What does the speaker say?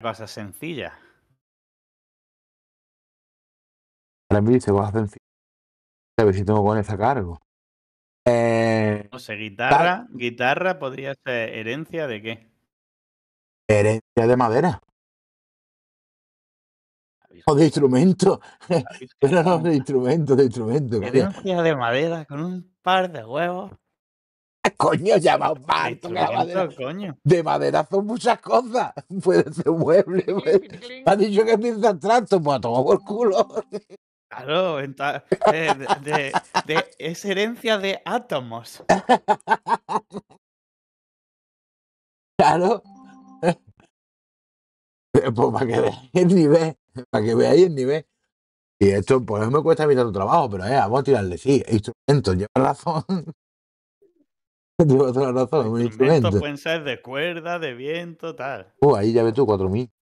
Casa sencilla. Ahora A ver si tengo con esa cargo. Eh, no sé, guitarra, guitarra podría ser herencia de qué? Herencia de madera. O de instrumento. Pero no de instrumento, de instrumento. Herencia de madera con un par de huevos coño, llamado un De madera son muchas cosas. Puede ser mueble. Ha dicho que es en trato, pues tomado por culo. Claro, de, es herencia de átomos. Claro. Pues para que veáis el nivel, para que veáis el nivel. Y esto, pues no me cuesta evitar tu trabajo, pero eh, vamos a tirarle, sí, instrumentos, lleva razón. Lleva toda la razón, Los Esto pueden ser de cuerda, de viento, tal. Uh, ahí ya ves tú, 4.000.